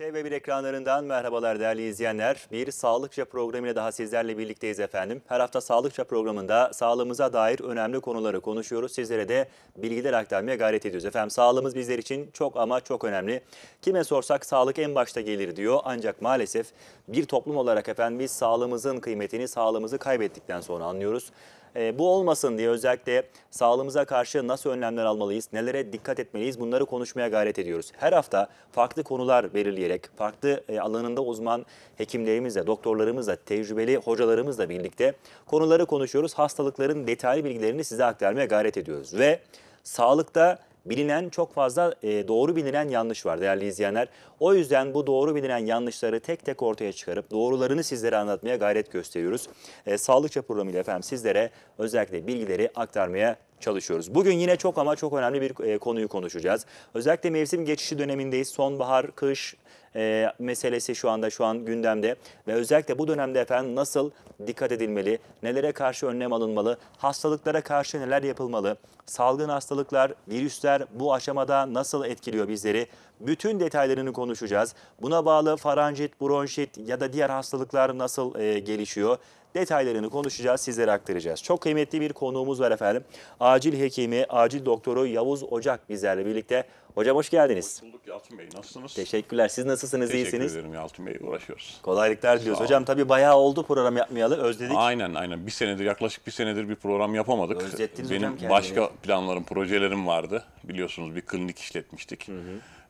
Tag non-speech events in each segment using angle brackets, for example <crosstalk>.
TV1 ekranlarından merhabalar değerli izleyenler. Bir Sağlıkça programıyla daha sizlerle birlikteyiz efendim. Her hafta Sağlıkça programında sağlığımıza dair önemli konuları konuşuyoruz. Sizlere de bilgiler aktarmaya gayret ediyoruz. Efendim sağlığımız bizler için çok ama çok önemli. Kime sorsak sağlık en başta gelir diyor. Ancak maalesef bir toplum olarak efendim biz sağlığımızın kıymetini, sağlığımızı kaybettikten sonra anlıyoruz. E, bu olmasın diye özellikle sağlığımıza karşı nasıl önlemler almalıyız, nelere dikkat etmeliyiz bunları konuşmaya gayret ediyoruz. Her hafta farklı konular belirleyerek, farklı e, alanında uzman hekimlerimizle, doktorlarımızla, tecrübeli hocalarımızla birlikte konuları konuşuyoruz. Hastalıkların detaylı bilgilerini size aktarmaya gayret ediyoruz ve sağlıkta bilinen çok fazla e, doğru bilinen yanlış var değerli izleyenler. O yüzden bu doğru bilinen yanlışları tek tek ortaya çıkarıp doğrularını sizlere anlatmaya gayret gösteriyoruz. E, Sağlıkça programıyla efendim sizlere özellikle bilgileri aktarmaya çalışıyoruz. Bugün yine çok ama çok önemli bir e, konuyu konuşacağız. Özellikle mevsim geçişi dönemindeyiz. Sonbahar, kış, e, meselesi şu anda şu an gündemde ve özellikle bu dönemde efendim nasıl dikkat edilmeli, nelere karşı önlem alınmalı, hastalıklara karşı neler yapılmalı, salgın hastalıklar, virüsler bu aşamada nasıl etkiliyor bizleri bütün detaylarını konuşacağız. Buna bağlı faranjit, bronşit ya da diğer hastalıklar nasıl e, gelişiyor? detaylarını konuşacağız, sizlere aktaracağız. Çok kıymetli bir konuğumuz var efendim. Acil hekimi, acil doktoru Yavuz Ocak bizlerle birlikte. Hocam hoş geldiniz. Hoş bulduk Yalçın Bey, nasılsınız? Teşekkürler. Siz nasılsınız, Teşekkür iyisiniz? Teşekkür ederim Yalçın Bey, uğraşıyoruz. Kolaylıklar diliyoruz. Hocam tabii bayağı oldu program yapmayalı, özledik. Aynen aynen. Bir senedir, yaklaşık bir senedir bir program yapamadık. Özlettiniz Benim hocam kendini. başka planlarım, projelerim vardı. Biliyorsunuz bir klinik işletmiştik. Hı hı.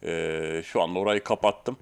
E, şu anda orayı kapattım.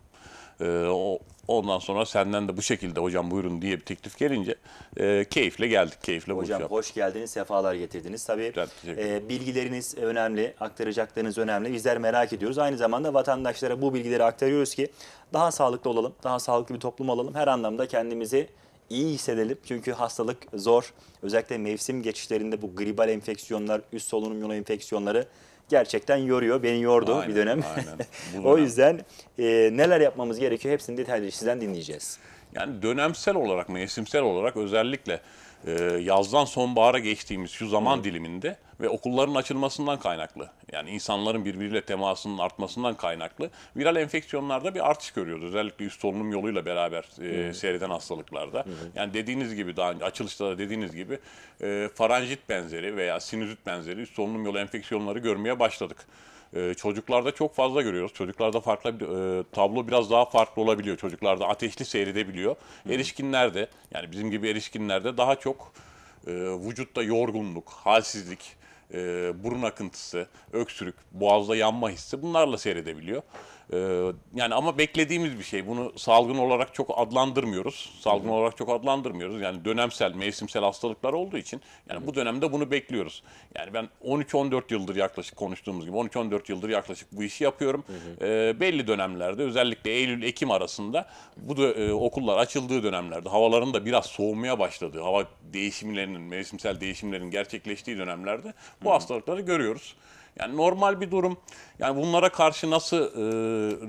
E, o, ondan sonra senden de bu şekilde hocam buyurun diye bir teklif gelince e, keyifle geldik. Keyifle Hocam hoş geldiniz, sefalar getirdiniz. Tabii e, bilgileriniz önemli, aktaracaklarınız önemli. Bizler merak ediyoruz. Aynı zamanda vatandaşlara bu bilgileri aktarıyoruz ki daha sağlıklı olalım, daha sağlıklı bir toplum olalım. Her anlamda kendimizi iyi hissedelim. Çünkü hastalık zor. Özellikle mevsim geçişlerinde bu gribal enfeksiyonlar, üst solunum yolu enfeksiyonları gerçekten yoruyor. Beni yordu aynen, bir dönem. Aynen. <laughs> o yüzden e, neler yapmamız gerekiyor hepsini detaylı sizden dinleyeceğiz. Yani dönemsel olarak, mevsimsel olarak özellikle ee, yazdan sonbahara geçtiğimiz şu zaman Hı. diliminde ve okulların açılmasından kaynaklı yani insanların birbiriyle temasının artmasından kaynaklı viral enfeksiyonlarda bir artış görüyoruz. Özellikle üst solunum yoluyla beraber e, seyreden hastalıklarda. Hmm. Yani dediğiniz gibi daha önce açılışta da dediğiniz gibi e, faranjit benzeri veya sinüzit benzeri üst solunum yolu enfeksiyonları görmeye başladık. Ee, çocuklarda çok fazla görüyoruz. Çocuklarda farklı e, tablo biraz daha farklı olabiliyor. Çocuklarda ateşli seyredebiliyor. Hı. Erişkinlerde yani bizim gibi erişkinlerde daha çok e, vücutta yorgunluk, halsizlik, e, burun akıntısı, öksürük, boğazda yanma hissi bunlarla seyredebiliyor. Ee, yani ama beklediğimiz bir şey. Bunu salgın olarak çok adlandırmıyoruz. Salgın olarak çok adlandırmıyoruz. Yani dönemsel, mevsimsel hastalıklar olduğu için yani bu dönemde bunu bekliyoruz. Yani ben 13-14 yıldır yaklaşık konuştuğumuz gibi 13-14 yıldır yaklaşık bu işi yapıyorum. Hı ee, belli dönemlerde özellikle Eylül-Ekim arasında bu da e, okullar açıldığı dönemlerde havaların da biraz soğumaya başladığı, hava değişimlerinin, mevsimsel değişimlerin gerçekleştiği dönemlerde bu hastalıkları görüyoruz. Yani normal bir durum. Yani bunlara karşı nasıl e,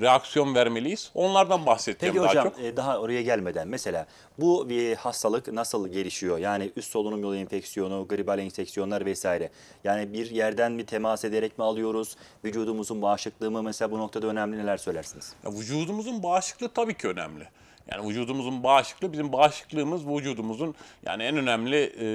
reaksiyon vermeliyiz? Onlardan bahsedeceğim Peki daha hocam, çok. Peki hocam daha oraya gelmeden mesela bu bir hastalık nasıl gelişiyor? Yani üst solunum yolu enfeksiyonu, gribal enfeksiyonlar vesaire. Yani bir yerden mi temas ederek mi alıyoruz? Vücudumuzun bağışıklığı mı mesela bu noktada önemli neler söylersiniz? Ya, vücudumuzun bağışıklığı tabii ki önemli. Yani vücudumuzun bağışıklığı, bizim bağışıklığımız vücudumuzun yani en önemli e,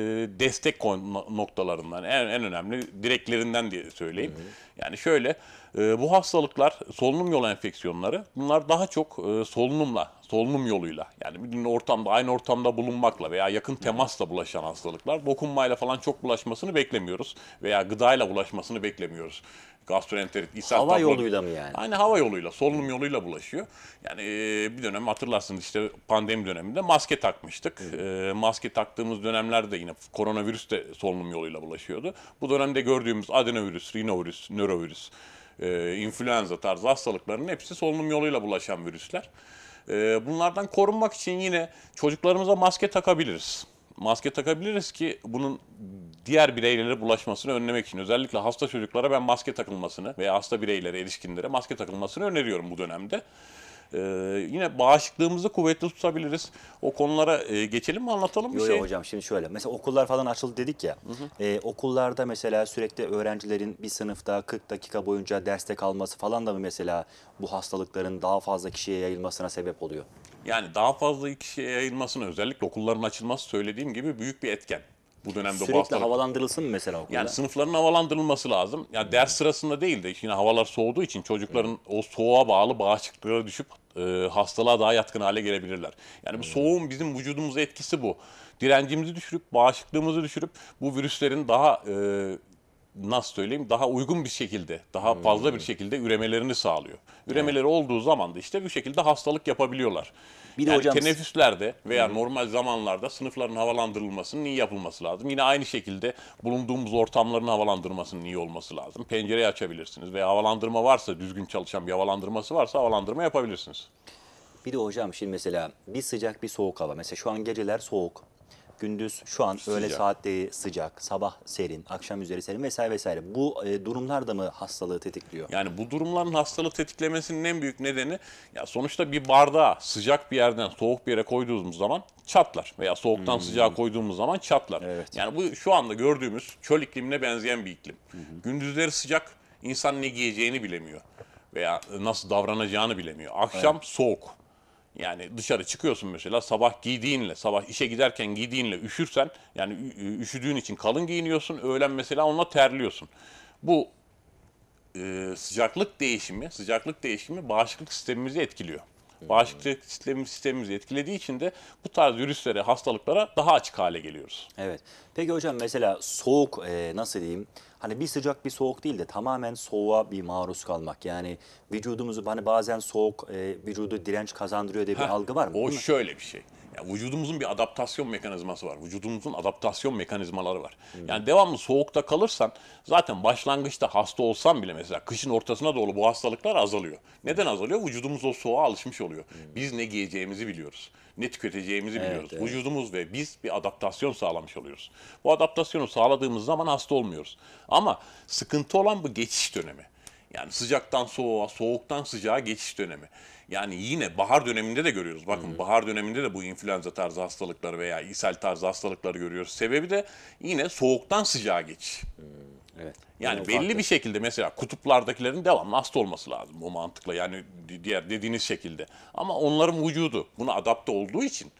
destek noktalarından, en, en önemli direklerinden diye söyleyeyim. Hı hı. Yani şöyle, e, bu hastalıklar, solunum yolu enfeksiyonları, bunlar daha çok e, solunumla, solunum yoluyla, yani bir ortamda, aynı ortamda bulunmakla veya yakın temasla bulaşan hastalıklar, dokunmayla falan çok bulaşmasını beklemiyoruz veya gıdayla bulaşmasını beklemiyoruz gastroenterit, ishal Hava tablo. yoluyla mı yani? Aynı hava yoluyla, solunum yoluyla bulaşıyor. Yani e, bir dönem hatırlarsınız işte pandemi döneminde maske takmıştık. E, maske taktığımız dönemlerde yine koronavirüs de solunum yoluyla bulaşıyordu. Bu dönemde gördüğümüz adenovirüs, rinovirüs, nörovirüs, e, influenza tarzı hastalıkların hepsi solunum yoluyla bulaşan virüsler. E, bunlardan korunmak için yine çocuklarımıza maske takabiliriz maske takabiliriz ki bunun diğer bireylere bulaşmasını önlemek için özellikle hasta çocuklara ben maske takılmasını veya hasta bireylere, erişkinlere maske takılmasını öneriyorum bu dönemde. Ee, yine bağışıklığımızı kuvvetli tutabiliriz. O konulara e, geçelim mi anlatalım bir yo, şey? Yok hocam şimdi şöyle mesela okullar falan açıldı dedik ya. Hı hı. E, okullarda mesela sürekli öğrencilerin bir sınıfta 40 dakika boyunca derste kalması falan da mı mesela bu hastalıkların daha fazla kişiye yayılmasına sebep oluyor? Yani daha fazla kişiye yayılmasına özellikle okulların açılması söylediğim gibi büyük bir etken bu dönemde Sürekli bu hastalık. havalandırılsın mı mesela okulda? Yani sınıfların havalandırılması lazım. Yani ders sırasında değil de şimdi havalar soğuduğu için çocukların o soğuğa bağlı bağışıklığı düşüp e, hastalığa daha yatkın hale gelebilirler. Yani bu hmm. soğuğun bizim vücudumuza etkisi bu. Direncimizi düşürüp, bağışıklığımızı düşürüp bu virüslerin daha e, nasıl söyleyeyim daha uygun bir şekilde, daha hmm. fazla bir şekilde üremelerini sağlıyor. Üremeleri olduğu zaman da işte bu şekilde hastalık yapabiliyorlar. Bir de yani hocam- teneffüslerde veya normal zamanlarda sınıfların havalandırılmasının iyi yapılması lazım. Yine aynı şekilde bulunduğumuz ortamların havalandırmasının iyi olması lazım. Pencereyi açabilirsiniz veya havalandırma varsa, düzgün çalışan bir havalandırması varsa havalandırma yapabilirsiniz. Bir de hocam şimdi mesela bir sıcak bir soğuk hava. Mesela şu an geceler soğuk gündüz şu an sıcak. öğle saatleri sıcak, sabah serin, akşam üzeri serin vesaire vesaire. Bu e, durumlar da mı hastalığı tetikliyor? Yani bu durumların hastalığı tetiklemesinin en büyük nedeni ya sonuçta bir bardağı sıcak bir yerden soğuk bir yere koyduğumuz zaman çatlar veya soğuktan hmm. sıcağa koyduğumuz zaman çatlar. Evet. Yani bu şu anda gördüğümüz çöl iklimine benzeyen bir iklim. Hı Gündüzleri sıcak, insan ne giyeceğini bilemiyor veya nasıl davranacağını bilemiyor. Akşam evet. soğuk yani dışarı çıkıyorsun mesela sabah giydiğinle, sabah işe giderken giydiğinle üşürsen, yani üşüdüğün için kalın giyiniyorsun, öğlen mesela onunla terliyorsun. Bu e, sıcaklık değişimi, sıcaklık değişimi bağışıklık sistemimizi etkiliyor. Bağışıklık sistemimiz, sistemimizi etkilediği için de bu tarz virüslere, hastalıklara daha açık hale geliyoruz. Evet. Peki hocam mesela soğuk e, nasıl diyeyim? Hani bir sıcak bir soğuk değil de tamamen soğuğa bir maruz kalmak. Yani vücudumuzu hani bazen soğuk e, vücudu direnç kazandırıyor diye bir algı var mı? O şöyle bir şey. Ya vücudumuzun bir adaptasyon mekanizması var. Vücudumuzun adaptasyon mekanizmaları var. Evet. Yani devamlı soğukta kalırsan zaten başlangıçta hasta olsan bile mesela kışın ortasına doğru bu hastalıklar azalıyor. Neden azalıyor? Vücudumuz o soğuğa alışmış oluyor. Evet. Biz ne giyeceğimizi biliyoruz. Ne tüketeceğimizi evet, biliyoruz. Evet. Vücudumuz ve biz bir adaptasyon sağlamış oluyoruz. Bu adaptasyonu sağladığımız zaman hasta olmuyoruz. Ama sıkıntı olan bu geçiş dönemi. Yani sıcaktan soğuğa, soğuktan sıcağa geçiş dönemi. Yani yine bahar döneminde de görüyoruz. Bakın hı bahar döneminde de bu influenza tarzı hastalıkları veya ishal tarzı hastalıkları görüyoruz. Sebebi de yine soğuktan sıcağa geçiş. hı Evet. Yani evet, belli farklı. bir şekilde mesela kutuplardakilerin devamlı hasta olması lazım bu mantıkla yani diğer dediğiniz şekilde. Ama onların vücudu buna adapte olduğu için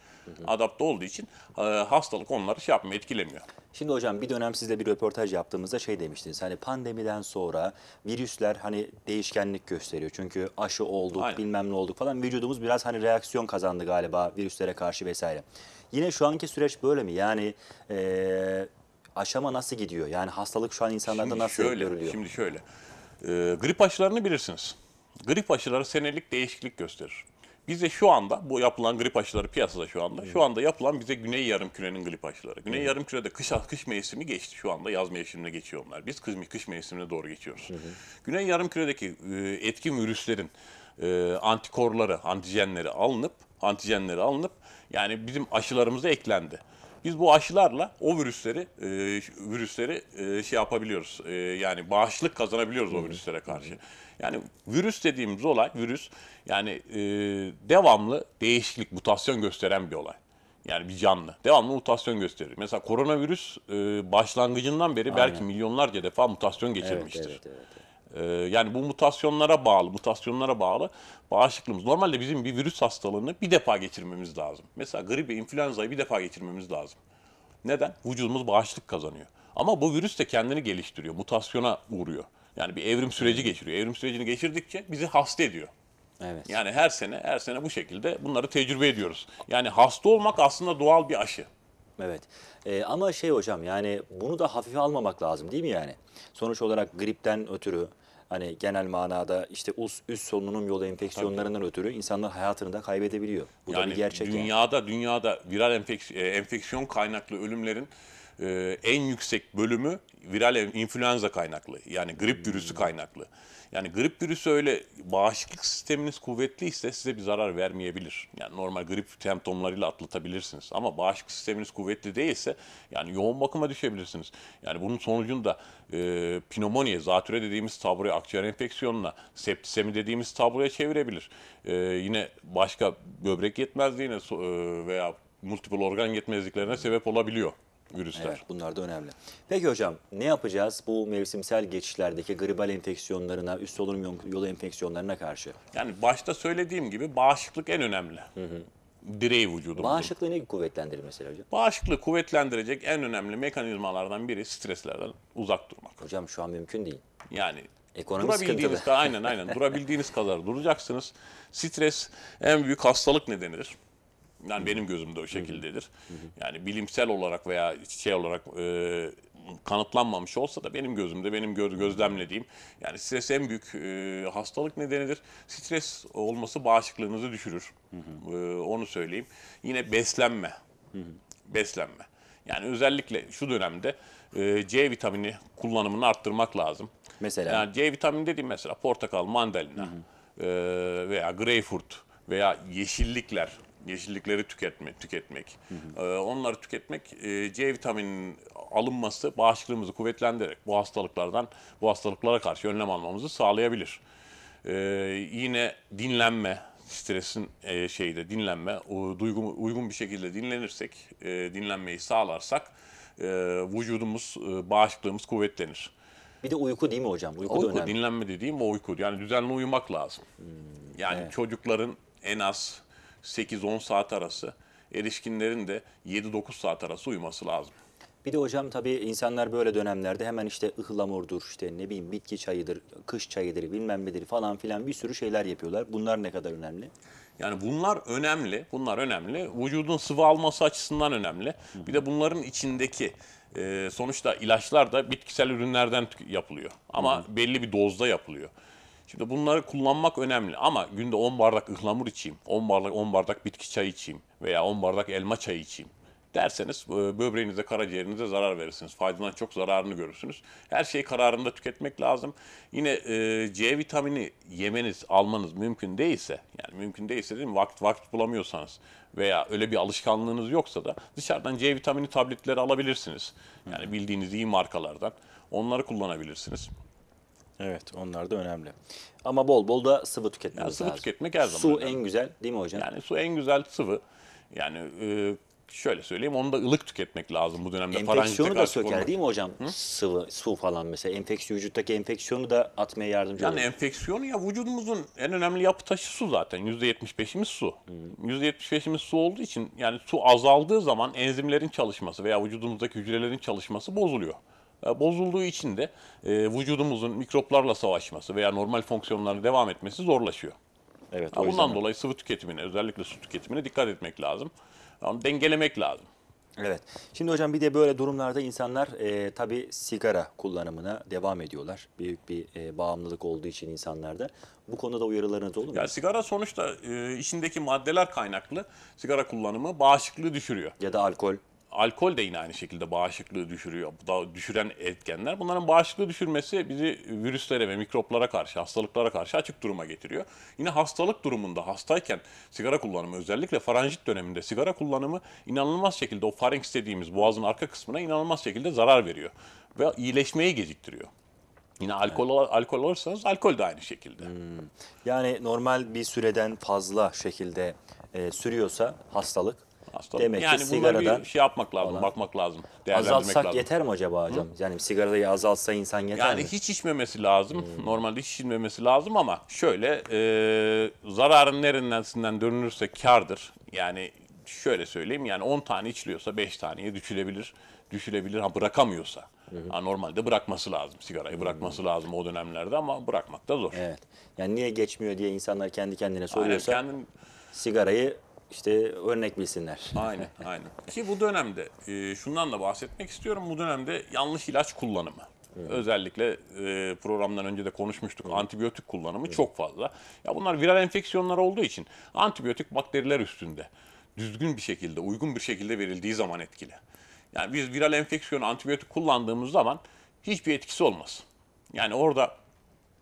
adapte olduğu için e, hastalık onları şey yapmıyor, etkilemiyor. Şimdi hocam bir dönem sizle bir röportaj yaptığımızda şey demiştiniz. Hani pandemiden sonra virüsler hani değişkenlik gösteriyor. Çünkü aşı olduk, Aynen. bilmem ne olduk falan. Vücudumuz biraz hani reaksiyon kazandı galiba virüslere karşı vesaire. Yine şu anki süreç böyle mi? Yani e, aşama nasıl gidiyor? Yani hastalık şu an insanlarda şimdi nasıl şöyle, görülüyor? Şimdi şöyle. E, grip aşılarını bilirsiniz. Grip aşıları senelik değişiklik gösterir. Bize şu anda bu yapılan grip aşıları piyasada şu anda. Şu anda yapılan bize Güney Yarımküre'nin grip aşıları. Güney Yarımküre'de kış kış mevsimi geçti şu anda. Yaz mevsimine geçiyor onlar. Biz kış, kış mevsimine doğru geçiyoruz. Hı Güney Yarımküre'deki etkin virüslerin e, antikorları, antijenleri alınıp antijenleri alınıp yani bizim aşılarımıza eklendi. Biz bu aşılarla o virüsleri e, virüsleri e, şey yapabiliyoruz. E, yani bağışlık kazanabiliyoruz o virüslere karşı. Yani virüs dediğimiz olay virüs yani e, devamlı değişiklik, mutasyon gösteren bir olay. Yani bir canlı. Devamlı mutasyon gösterir. Mesela koronavirüs e, başlangıcından beri Aynen. belki milyonlarca defa mutasyon geçirmiştir. Evet, evet, evet, evet. Ee, yani bu mutasyonlara bağlı, mutasyonlara bağlı bağışıklığımız. Normalde bizim bir virüs hastalığını bir defa geçirmemiz lazım. Mesela gribi, influenza'yı bir defa geçirmemiz lazım. Neden? Vücudumuz bağışıklık kazanıyor. Ama bu virüs de kendini geliştiriyor, mutasyona uğruyor. Yani bir evrim süreci geçiriyor. Evrim sürecini geçirdikçe bizi hasta ediyor. Evet. Yani her sene her sene bu şekilde bunları tecrübe ediyoruz. Yani hasta olmak aslında doğal bir aşı. Evet ee, ama şey hocam yani bunu da hafife almamak lazım değil mi yani? Sonuç olarak gripten ötürü hani genel manada işte üst, üst solunum yolu enfeksiyonlarından Tabii. ötürü insanlar hayatını da kaybedebiliyor. Bu yani da bir gerçek. Dünyada yani. dünyada viral enfeks e, enfeksiyon kaynaklı ölümlerin e, en yüksek bölümü viral influenza kaynaklı. Yani grip virüsü hmm. kaynaklı. Yani grip virüsü öyle bağışıklık sisteminiz kuvvetliyse size bir zarar vermeyebilir. Yani normal grip semptomlarıyla atlatabilirsiniz. Ama bağışıklık sisteminiz kuvvetli değilse yani yoğun bakıma düşebilirsiniz. Yani bunun sonucunda e, pnömoniye, zatüre dediğimiz tabloya, akciğer enfeksiyonuna, septisemi dediğimiz tabloya çevirebilir. E, yine başka böbrek yetmezliğine e, veya multiple organ yetmezliklerine sebep olabiliyor virüsler. Evet, bunlar da önemli. Peki hocam ne yapacağız bu mevsimsel geçişlerdeki gribal enfeksiyonlarına, üst solunum yolu enfeksiyonlarına karşı? Yani başta söylediğim gibi bağışıklık en önemli. Hı hı. Direği vücudumuzun. Bağışıklığı ne kuvvetlendirir mesela hocam? Bağışıklığı kuvvetlendirecek en önemli mekanizmalardan biri streslerden uzak durmak. Hocam şu an mümkün değil. Yani Ekonomi durabildiğiniz kadar, <laughs> aynen aynen durabildiğiniz kadar duracaksınız. Stres en büyük hastalık nedenidir. Yani benim gözümde o şekildedir. Yani bilimsel olarak veya şey olarak e, kanıtlanmamış olsa da benim gözümde, benim gö gözlemlediğim yani stres en büyük e, hastalık nedenidir. Stres olması bağışıklığınızı düşürür. E, onu söyleyeyim. Yine beslenme. Beslenme. Yani özellikle şu dönemde e, C vitamini kullanımını arttırmak lazım. Mesela? Yani C vitamini dediğim mesela portakal, mandalina E, veya greyfurt veya yeşillikler, yeşillikleri tüketme, tüketmek, hı hı. E, ee, onları tüketmek e, C vitamininin alınması bağışıklığımızı kuvvetlendirerek bu hastalıklardan, bu hastalıklara karşı önlem almamızı sağlayabilir. E, yine dinlenme, stresin e, şeyde dinlenme, o, duygun, uygun bir şekilde dinlenirsek, e, dinlenmeyi sağlarsak e, vücudumuz, e, bağışıklığımız kuvvetlenir. Bir de uyku değil mi hocam? Uyku, uyku da önemli. dinlenme dediğim o uyku. Yani düzenli uyumak lazım. Hmm, yani evet. çocukların en az 8-10 saat arası, erişkinlerin de 7-9 saat arası uyuması lazım. Bir de hocam tabii insanlar böyle dönemlerde hemen işte ıhlamurdur, işte ne bileyim bitki çayıdır, kış çayıdır bilmem nedir falan filan bir sürü şeyler yapıyorlar. Bunlar ne kadar önemli? Yani bunlar önemli, bunlar önemli. Vücudun sıvı alması açısından önemli. Bir de bunların içindeki e, sonuçta ilaçlar da bitkisel ürünlerden yapılıyor. Ama belli bir dozda yapılıyor. Şimdi bunları kullanmak önemli ama günde 10 bardak ıhlamur içeyim, 10 bardak 10 bardak bitki çayı içeyim veya 10 bardak elma çayı içeyim derseniz böbreğinize, karaciğerinize zarar verirsiniz. Faydadan çok zararını görürsünüz. Her şeyi kararında tüketmek lazım. Yine e, C vitamini yemeniz, almanız mümkün değilse, yani mümkün değilse değil mi? Vakit vakit bulamıyorsanız veya öyle bir alışkanlığınız yoksa da dışarıdan C vitamini tabletleri alabilirsiniz. Yani bildiğiniz iyi markalardan onları kullanabilirsiniz. Evet onlar da önemli. Ama bol bol da sıvı tüketmemiz yani sıvı lazım. Sıvı tüketmek her zaman. Su önemli. en güzel değil mi hocam? Yani su en güzel sıvı. Yani e, şöyle söyleyeyim onu da ılık tüketmek lazım bu dönemde. Enfeksiyonu da söker olmak. değil mi hocam? Hı? Sıvı, su falan mesela enfeksiyon vücuttaki enfeksiyonu da atmaya yardımcı yani olur. enfeksiyonu ya vücudumuzun en önemli yapı taşı su zaten. %75'imiz su. Hı. Hmm. %75'imiz su olduğu için yani su azaldığı zaman enzimlerin çalışması veya vücudumuzdaki hücrelerin çalışması bozuluyor. E, bozulduğu için de e, vücudumuzun mikroplarla savaşması veya normal fonksiyonları devam etmesi zorlaşıyor. Evet, o Bundan dolayı sıvı tüketimine, özellikle su tüketimine dikkat etmek lazım. Yani dengelemek lazım. Evet. Şimdi hocam bir de böyle durumlarda insanlar e, tabii sigara kullanımına devam ediyorlar. Büyük bir e, bağımlılık olduğu için insanlarda. Bu konuda uyarılarınız olur mu? Ya sigara sonuçta e, içindeki maddeler kaynaklı sigara kullanımı bağışıklığı düşürüyor. Ya da alkol alkol de yine aynı şekilde bağışıklığı düşürüyor. Bu da düşüren etkenler. Bunların bağışıklığı düşürmesi bizi virüslere ve mikroplara karşı, hastalıklara karşı açık duruma getiriyor. Yine hastalık durumunda hastayken sigara kullanımı özellikle faranjit döneminde sigara kullanımı inanılmaz şekilde o faring istediğimiz boğazın arka kısmına inanılmaz şekilde zarar veriyor ve iyileşmeyi geciktiriyor. Yine alkol evet. alkol olursanız alkol de aynı şekilde. Hmm. Yani normal bir süreden fazla şekilde e, sürüyorsa hastalık Hastalık. Demek yani ki sigaradan bir şey yapmak lazım, olan. bakmak lazım, değerlendirmek azaltsak lazım. yeter mi acaba hocam? Hı? Yani sigarayı azaltsa insan yeter yani mi? Yani hiç içmemesi lazım. Hmm. Normalde hiç içmemesi lazım ama şöyle e, zararın neresinden dönülürse kardır. Yani şöyle söyleyeyim yani 10 tane içiliyorsa 5 taneye düşülebilir. Düşülebilir ha bırakamıyorsa. Hı hı. Ha, normalde bırakması lazım sigarayı bırakması hı. Hmm. lazım o dönemlerde ama bırakmak da zor. Evet. Yani niye geçmiyor diye insanlar kendi kendine soruyorsa Aynen, kendim... sigarayı işte örnek bilsinler. Aynen, <laughs> aynen. Ki bu dönemde e, şundan da bahsetmek istiyorum. Bu dönemde yanlış ilaç kullanımı. Evet. Özellikle e, programdan önce de konuşmuştuk. Evet. Antibiyotik kullanımı evet. çok fazla. Ya bunlar viral enfeksiyonlar olduğu için antibiyotik bakteriler üstünde düzgün bir şekilde, uygun bir şekilde verildiği zaman etkili. Yani biz viral enfeksiyon antibiyotik kullandığımız zaman hiçbir etkisi olmaz. Yani orada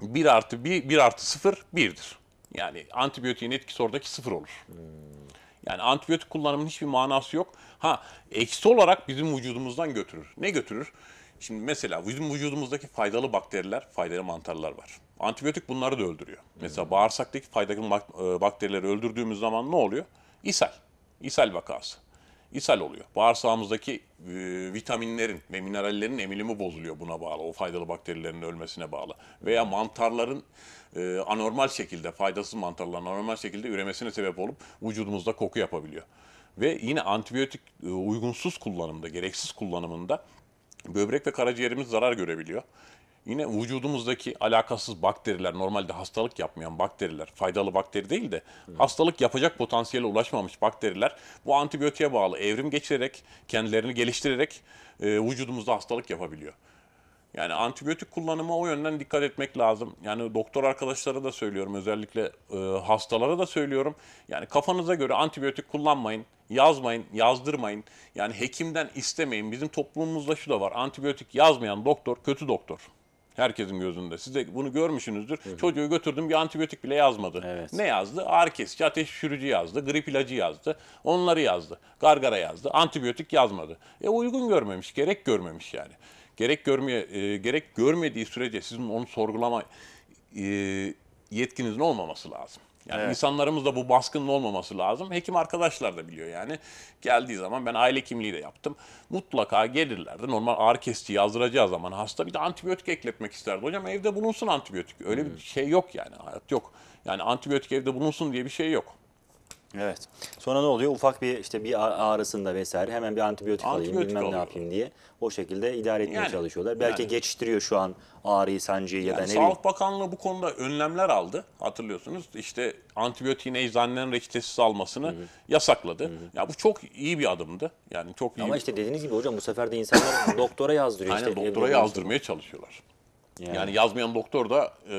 1 artı 1, 1 artı 0, 1'dir. Yani antibiyotiğin etkisi oradaki sıfır olur. Hmm. Yani antibiyotik kullanımının hiçbir manası yok. Ha eksi olarak bizim vücudumuzdan götürür. Ne götürür? Şimdi mesela bizim vücudumuzdaki faydalı bakteriler, faydalı mantarlar var. Antibiyotik bunları da öldürüyor. Hmm. Mesela bağırsaktaki faydalı e, bakterileri öldürdüğümüz zaman ne oluyor? İshal. İshal vakası ishal oluyor. Bağırsağımızdaki e, vitaminlerin ve minerallerin emilimi bozuluyor buna bağlı. O faydalı bakterilerin ölmesine bağlı. Veya mantarların e, anormal şekilde, faydasız mantarların anormal şekilde üremesine sebep olup vücudumuzda koku yapabiliyor. Ve yine antibiyotik e, uygunsuz kullanımda, gereksiz kullanımında böbrek ve karaciğerimiz zarar görebiliyor. Yine vücudumuzdaki alakasız bakteriler, normalde hastalık yapmayan bakteriler, faydalı bakteri değil de evet. hastalık yapacak potansiyele ulaşmamış bakteriler bu antibiyotiğe bağlı evrim geçirerek, kendilerini geliştirerek e, vücudumuzda hastalık yapabiliyor. Yani antibiyotik kullanıma o yönden dikkat etmek lazım. Yani doktor arkadaşlara da söylüyorum, özellikle e, hastalara da söylüyorum. Yani kafanıza göre antibiyotik kullanmayın, yazmayın, yazdırmayın. Yani hekimden istemeyin. Bizim toplumumuzda şu da var. Antibiyotik yazmayan doktor kötü doktor. Herkesin gözünde. Siz de bunu görmüşsünüzdür. Hı hı. Çocuğu götürdüm bir antibiyotik bile yazmadı. Evet. Ne yazdı? Ağrı kesici, ateş düşürücü yazdı, grip ilacı yazdı. Onları yazdı. Gargara yazdı. Antibiyotik yazmadı. E uygun görmemiş, gerek görmemiş yani. Gerek görmeye e, gerek görmediği sürece sizin onu sorgulama e, yetkinizin olmaması lazım. Yani evet. insanlarımız da bu baskının olmaması lazım. Hekim arkadaşlar da biliyor yani. Geldiği zaman ben aile kimliği de yaptım. Mutlaka gelirlerdi. Normal ağrı kesici yazdıracağı zaman hasta bir de antibiyotik ekletmek isterdi. Hocam evde bulunsun antibiyotik. Öyle hmm. bir şey yok yani. Hayat yok. Yani antibiyotik evde bulunsun diye bir şey yok. Evet. Sonra ne oluyor? Ufak bir işte bir ağrısında vesaire hemen bir antibiyotik, antibiyotik alayım bilmem alıyor. ne yapayım diye o şekilde idare etmeye yani, çalışıyorlar. Belki yani. geçiştiriyor şu an ağrıyı, sancıyı yani ya da ne Sağlık bileyim. Bakanlığı bu konuda önlemler aldı hatırlıyorsunuz. İşte antibiyotiğin eczanelerin reçetesiz almasını Hı-hı. yasakladı. Hı-hı. Ya bu çok iyi bir adımdı. Yani çok iyi. Ama bir... işte dediğiniz gibi hocam bu sefer de insanlar <coughs> doktora yazdırıyor. Aynen işte, doktora yazdırmaya çalışıyorlar. Yani, yani yazmayan doktor da e,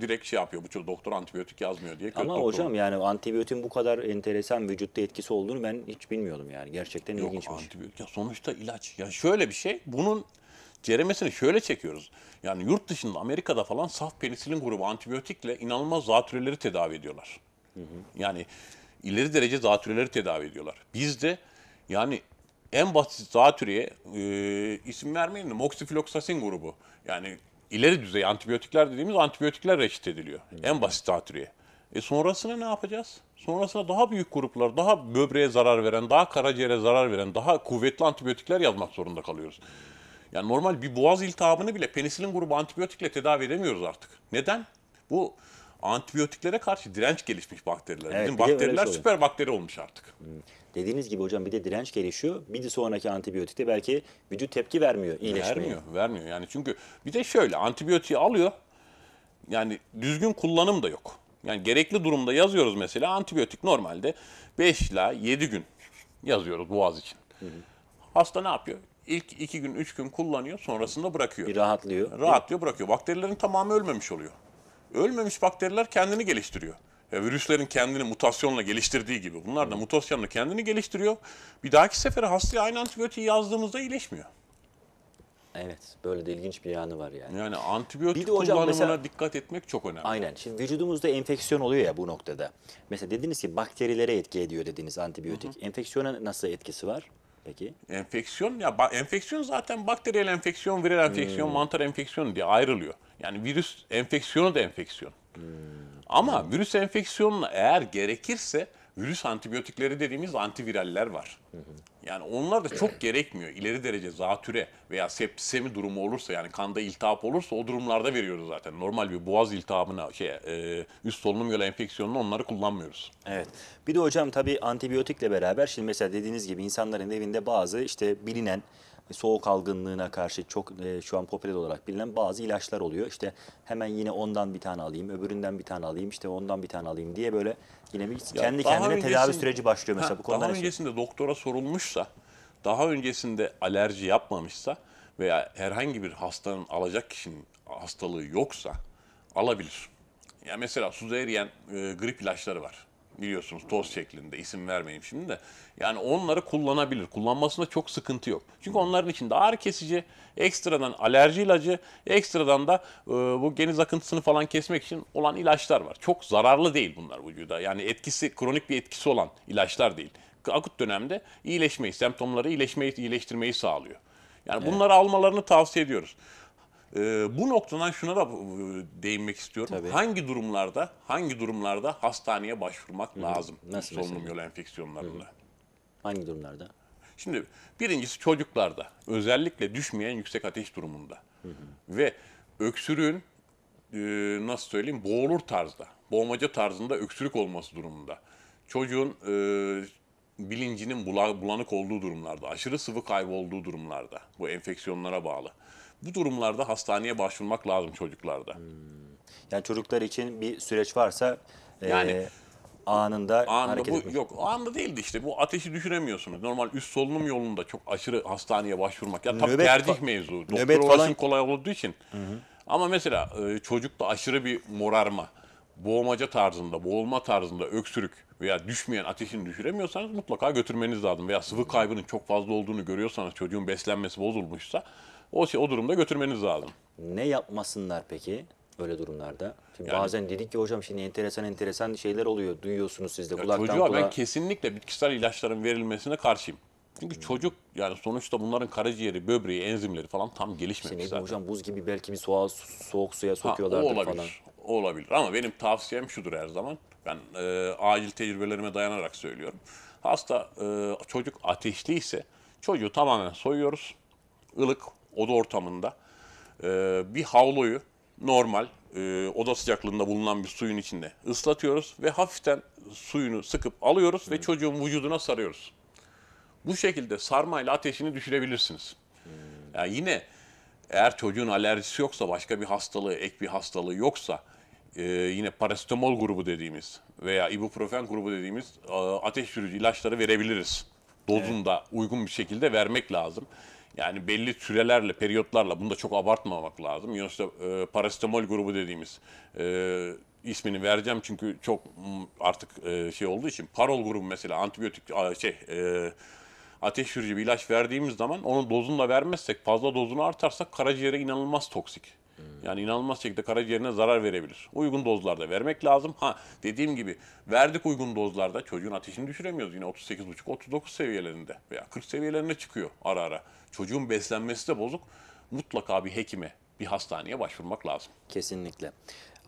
direkt şey yapıyor. Bu çocuk doktor antibiyotik yazmıyor diye. Ama doktor. hocam yani antibiyotin bu kadar enteresan vücutta etkisi olduğunu ben hiç bilmiyordum yani. Gerçekten Yok, ilginçmiş. Antibiyotik ya sonuçta ilaç. Ya şöyle bir şey. Bunun ceremesini şöyle çekiyoruz. Yani yurt dışında Amerika'da falan saf penisilin grubu antibiyotikle inanılmaz zatürreleri tedavi ediyorlar. Hı hı. Yani ileri derece zatürreleri tedavi ediyorlar. Bizde yani en basit zatürreye e, isim vermeyelim de moxifloxacin grubu. Yani ileri düzey antibiyotikler dediğimiz antibiyotikler reçet ediliyor. Evet. En basit zatürreye. E sonrasına ne yapacağız? Sonrasında daha büyük gruplar, daha böbreğe zarar veren, daha karaciğere zarar veren, daha kuvvetli antibiyotikler yazmak zorunda kalıyoruz. Yani normal bir boğaz iltihabını bile penisilin grubu antibiyotikle tedavi edemiyoruz artık. Neden? Bu antibiyotiklere karşı direnç gelişmiş bakteriler. Evet, Bizim bakteriler şey süper bakteri olmuş artık. Evet. Dediğiniz gibi hocam bir de direnç gelişiyor. Bir de sonraki antibiyotikte belki vücut tepki vermiyor iyileşmeye. Vermiyor, vermiyor. Yani çünkü bir de şöyle antibiyotiği alıyor. Yani düzgün kullanım da yok. Yani gerekli durumda yazıyoruz mesela antibiyotik normalde 5 ila 7 gün yazıyoruz boğaz için. Hı hı. Hasta ne yapıyor? İlk 2 gün 3 gün kullanıyor sonrasında bırakıyor. Bir rahatlıyor. Rahatlıyor bırakıyor. Bakterilerin tamamı ölmemiş oluyor. Ölmemiş bakteriler kendini geliştiriyor. E, virüslerin kendini mutasyonla geliştirdiği gibi bunlar da mutasyonla kendini geliştiriyor. Bir dahaki sefere hastaya aynı antibiyotiği yazdığımızda iyileşmiyor. Evet, böyle de ilginç bir yanı var yani. Yani antibiyotik Bir de hocam kullanımına mesela- dikkat etmek çok önemli. Aynen. Şimdi vücudumuzda enfeksiyon oluyor ya bu noktada. Mesela dediniz ki bakterilere etki ediyor dediniz antibiyotik. Enfeksiyona nasıl etkisi var peki? Enfeksiyon ya enfeksiyon zaten bakteriyel enfeksiyon, viral enfeksiyon, hmm. mantar enfeksiyonu diye ayrılıyor. Yani virüs enfeksiyonu da enfeksiyon. Ama virüs enfeksiyonuna eğer gerekirse virüs antibiyotikleri dediğimiz antiviraller var. Yani onlar da çok gerekmiyor. İleri derece zatüre veya septisemi durumu olursa yani kanda iltihap olursa o durumlarda veriyoruz zaten. Normal bir boğaz iltihabına, şey, e, üst solunum yolu enfeksiyonuna onları kullanmıyoruz. Evet. Bir de hocam tabii antibiyotikle beraber şimdi mesela dediğiniz gibi insanların evinde bazı işte bilinen soğuk algınlığına karşı çok e, şu an popüler olarak bilinen bazı ilaçlar oluyor. İşte hemen yine ondan bir tane alayım, öbüründen bir tane alayım, işte ondan bir tane alayım diye böyle yine bir kendi kendine öncesinde- tedavi süreci başlıyor mesela. Bu konuda daha ne şey- doktora sorulmuşsa, daha öncesinde alerji yapmamışsa veya herhangi bir hastanın alacak kişinin hastalığı yoksa alabilir. Ya mesela suza eriyen e, grip ilaçları var biliyorsunuz toz şeklinde isim vermeyeyim şimdi de. Yani onları kullanabilir. Kullanmasında çok sıkıntı yok. Çünkü onların içinde ağrı kesici, ekstradan alerji ilacı, ekstradan da e, bu geniz akıntısını falan kesmek için olan ilaçlar var. Çok zararlı değil bunlar vücuda. Yani etkisi kronik bir etkisi olan ilaçlar değil. Akut dönemde iyileşmeyi, semptomları iyileşmeyi, iyileştirmeyi sağlıyor. Yani bunları evet. almalarını tavsiye ediyoruz. Ee, bu noktadan şuna da e, değinmek istiyorum. Tabii. Hangi durumlarda, hangi durumlarda hastaneye başvurmak Hı-hı. lazım? Nasıl solunum yolu enfeksiyonlarında? Hı-hı. Hangi durumlarda? Şimdi birincisi çocuklarda, özellikle düşmeyen yüksek ateş durumunda Hı-hı. ve öksürüğün e, nasıl söyleyeyim boğulur tarzda, boğmaca tarzında öksürük olması durumunda. Çocuğun e, bilincinin bulanık olduğu durumlarda, aşırı sıvı kaybı olduğu durumlarda bu enfeksiyonlara bağlı. Bu durumlarda hastaneye başvurmak lazım çocuklarda. Hmm. Yani çocuklar için bir süreç varsa e, yani e, anında, anında bu, yapıyorsun. Yok anında değildi işte bu ateşi düşüremiyorsunuz. Normal üst solunum yolunda çok aşırı hastaneye başvurmak. Ya tabii tercih mevzu. Nöbet Doktor nöbet kolay olduğu için. Hı hı. Ama mesela e, çocukta aşırı bir morarma, boğmaca tarzında, boğulma tarzında öksürük veya düşmeyen ateşini düşüremiyorsanız mutlaka götürmeniz lazım. Veya sıvı kaybının çok fazla olduğunu görüyorsanız çocuğun beslenmesi bozulmuşsa o, şey, o durumda götürmeniz lazım. Ne yapmasınlar peki öyle durumlarda? Şimdi Yani- bazen dedik ki hocam şimdi enteresan enteresan şeyler oluyor. Duyuyorsunuz siz de kulaktan çocuğa kulağa. ben kesinlikle bitkisel ilaçların verilmesine karşıyım. Çünkü hmm. çocuk yani sonuçta bunların karaciğeri, böbreği, enzimleri falan tam gelişmemiş Şimdi zaten. hocam buz gibi belki bir soğuğa, soğuk suya Ha, o sokuyorlardı olabilir. falan. O olabilir ama benim tavsiyem şudur her zaman. Ben e, acil tecrübelerime dayanarak söylüyorum. Hasta e, çocuk ateşli ise çocuğu tamamen soyuyoruz. Ilık oda ortamında e, bir havluyu normal e, oda sıcaklığında bulunan bir suyun içinde ıslatıyoruz ve hafiften suyunu sıkıp alıyoruz Hı. ve çocuğun vücuduna sarıyoruz. Bu şekilde sarmayla ateşini düşürebilirsiniz. Hmm. Yani yine eğer çocuğun alerjisi yoksa, başka bir hastalığı, ek bir hastalığı yoksa e, yine parasetamol grubu dediğimiz veya ibuprofen grubu dediğimiz e, ateş sürücü ilaçları verebiliriz. Dozunda evet. uygun bir şekilde vermek lazım. Yani belli sürelerle, periyotlarla, bunu da çok abartmamak lazım. Yunus'ta e, parasitamol grubu dediğimiz e, ismini vereceğim çünkü çok artık e, şey olduğu için. Parol grubu mesela antibiyotik a, şey e, ateş yürücü bir ilaç verdiğimiz zaman onun dozunu da vermezsek, fazla dozunu artarsak karaciğere inanılmaz toksik. Yani inanılmaz şekilde karaciğerine zarar verebilir. Uygun dozlarda vermek lazım. Ha dediğim gibi verdik uygun dozlarda çocuğun ateşini düşüremiyoruz. Yine 38,5-39 seviyelerinde veya 40 seviyelerine çıkıyor ara ara. Çocuğun beslenmesi de bozuk. Mutlaka bir hekime, bir hastaneye başvurmak lazım. Kesinlikle.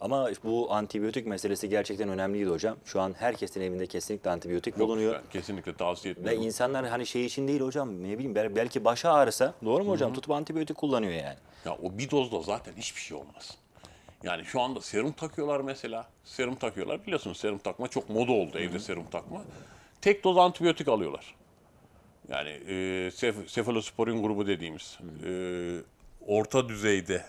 Ama bu antibiyotik meselesi gerçekten önemliydi hocam. Şu an herkesin evinde kesinlikle antibiyotik Yok, bulunuyor. Ben kesinlikle tavsiye etmiyorum. Ve insanlar hani şey için değil hocam ne bileyim belki başa ağrısa doğru mu hocam Hı -hı. tutup antibiyotik kullanıyor yani. Ya o bir dozda zaten hiçbir şey olmaz. Yani şu anda serum takıyorlar mesela. Serum takıyorlar biliyorsunuz serum takma çok moda oldu Hı -hı. evde serum takma. Tek doz antibiyotik alıyorlar. Yani e, sef, sefalosporin grubu dediğimiz e, orta düzeyde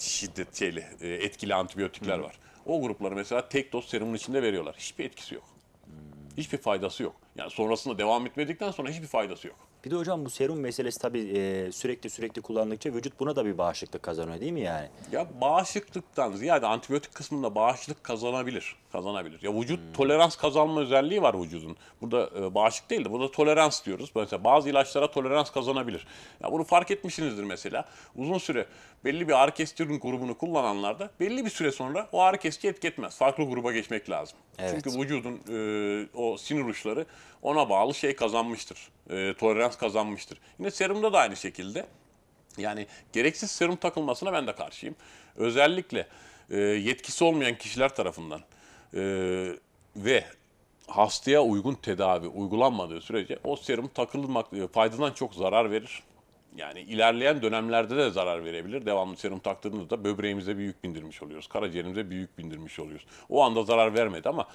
şiddetçeli, e, etkili antibiyotikler Hı. var. O grupları mesela tek doz serumun içinde veriyorlar. Hiçbir etkisi yok. Hmm. Hiçbir faydası yok. Yani sonrasında devam etmedikten sonra hiçbir faydası yok. Bir de hocam bu serum meselesi tabii e, sürekli sürekli kullandıkça vücut buna da bir bağışıklık kazanıyor değil mi yani? Ya bağışıklıktan ziyade antibiyotik kısmında bağışıklık kazanabilir. Kazanabilir. Ya vücut hmm. tolerans kazanma özelliği var vücudun. Burada e, bağışık değil de burada tolerans diyoruz. Mesela bazı ilaçlara tolerans kazanabilir. Ya bunu fark etmişsinizdir mesela. Uzun süre belli bir ağrı kestirin grubunu kullananlarda belli bir süre sonra o ağrı kesici etki etmez. Farklı gruba geçmek lazım. Evet. Çünkü vücudun e, o sinir uçları ona bağlı şey kazanmıştır. E, tolerans kazanmıştır. Yine serumda da aynı şekilde. Yani gereksiz serum takılmasına ben de karşıyım. Özellikle e, yetkisi olmayan kişiler tarafından e, ve hastaya uygun tedavi uygulanmadığı sürece o serum takılmak e, faydadan çok zarar verir. Yani ilerleyen dönemlerde de zarar verebilir. Devamlı serum taktığımızda böbreğimize bir yük bindirmiş oluyoruz. Karaciğerimize bir yük bindirmiş oluyoruz. O anda zarar vermedi ama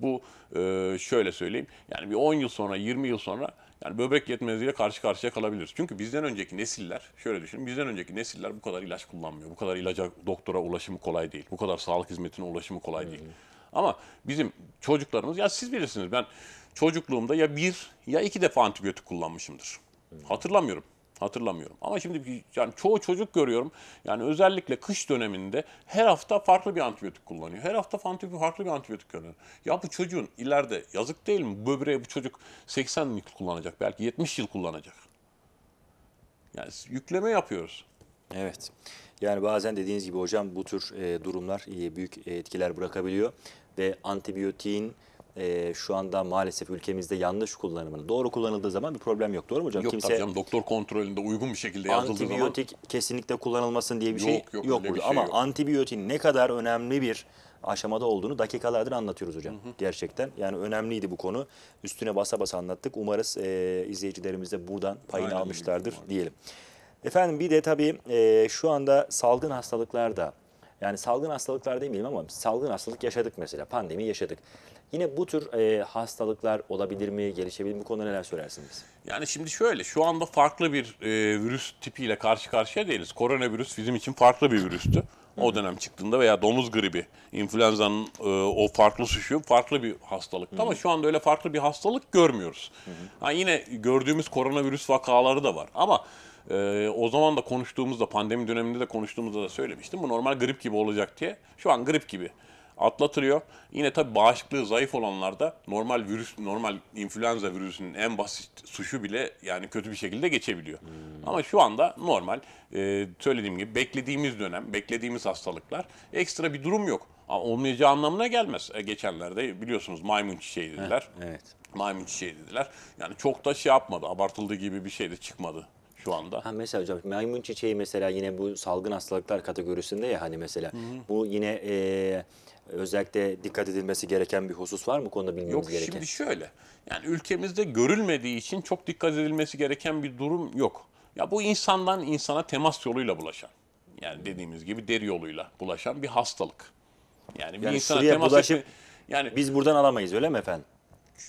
bu e, şöyle söyleyeyim. Yani bir 10 yıl sonra, 20 yıl sonra yani böbrek yetmezliğiyle karşı karşıya kalabiliriz. Çünkü bizden önceki nesiller, şöyle düşünün, bizden önceki nesiller bu kadar ilaç kullanmıyor. Bu kadar ilaca doktora ulaşımı kolay değil. Bu kadar sağlık hizmetine ulaşımı kolay değil. Ama bizim çocuklarımız, ya siz bilirsiniz ben çocukluğumda ya bir ya iki defa antibiyotik kullanmışımdır. Hatırlamıyorum. Hatırlamıyorum. Ama şimdi yani çoğu çocuk görüyorum. Yani özellikle kış döneminde her hafta farklı bir antibiyotik kullanıyor. Her hafta antibiyotik farklı bir antibiyotik kullanıyor. Ya bu çocuğun ileride yazık değil mi? Böbreğe bu çocuk 80 yıl kullanacak. Belki 70 yıl kullanacak. Yani yükleme yapıyoruz. Evet. Yani bazen dediğiniz gibi hocam bu tür e, durumlar e, büyük e, etkiler bırakabiliyor ve antibiyotiğin e, şu anda maalesef ülkemizde yanlış kullanımını doğru kullanıldığı zaman bir problem yok. Doğru mu hocam? Yok Kimse, tabii canım doktor kontrolünde uygun bir şekilde yazıldığı zaman. Antibiyotik kesinlikle kullanılmasın diye bir yok, şey yok, yok burada. Şey Ama yok. ne kadar önemli bir aşamada olduğunu dakikalardır anlatıyoruz hocam. Hı hı. Gerçekten yani önemliydi bu konu. Üstüne basa basa anlattık. Umarız e, izleyicilerimiz de buradan payını Aynen almışlardır diyelim. Efendim bir de tabii e, şu anda salgın hastalıklarda. Yani salgın hastalıklar demeyelim ama salgın hastalık yaşadık mesela. Pandemi yaşadık. Yine bu tür e, hastalıklar olabilir mi, gelişebilir mi? Bu konuda neler söylersiniz? Yani şimdi şöyle, şu anda farklı bir e, virüs tipiyle karşı karşıya değiliz. Koronavirüs bizim için farklı bir virüstü. O dönem çıktığında veya domuz gribi, influenza'nın e, o farklı suçu farklı bir hastalık. ama şu anda öyle farklı bir hastalık görmüyoruz. Hı hı. Ha, yine gördüğümüz koronavirüs vakaları da var ama ee, o zaman da konuştuğumuzda, pandemi döneminde de konuştuğumuzda da söylemiştim. Bu normal grip gibi olacak diye. Şu an grip gibi atlatılıyor. Yine tabii bağışıklığı zayıf olanlarda normal virüs, normal influenza virüsünün en basit suçu bile yani kötü bir şekilde geçebiliyor. Hmm. Ama şu anda normal e, söylediğim gibi beklediğimiz dönem, beklediğimiz hastalıklar ekstra bir durum yok. Ama olmayacağı anlamına gelmez. E, geçenlerde biliyorsunuz maymun çiçeği dediler. Heh, evet. Maymun çiçeği dediler. Yani çok da şey yapmadı, abartıldığı gibi bir şey de çıkmadı şu anda. Ha mesela hocam maymun çiçeği mesela yine bu salgın hastalıklar kategorisinde ya hani mesela Hı -hı. bu yine e, özellikle dikkat edilmesi gereken bir husus var mı konuda bilmemiz yok, gereken? Yok şimdi şöyle yani ülkemizde görülmediği için çok dikkat edilmesi gereken bir durum yok. Ya bu insandan insana temas yoluyla bulaşan yani dediğimiz gibi deri yoluyla bulaşan bir hastalık. Yani bir yani insana temas bulaşıp, etme, yani biz buradan alamayız öyle mi efendim?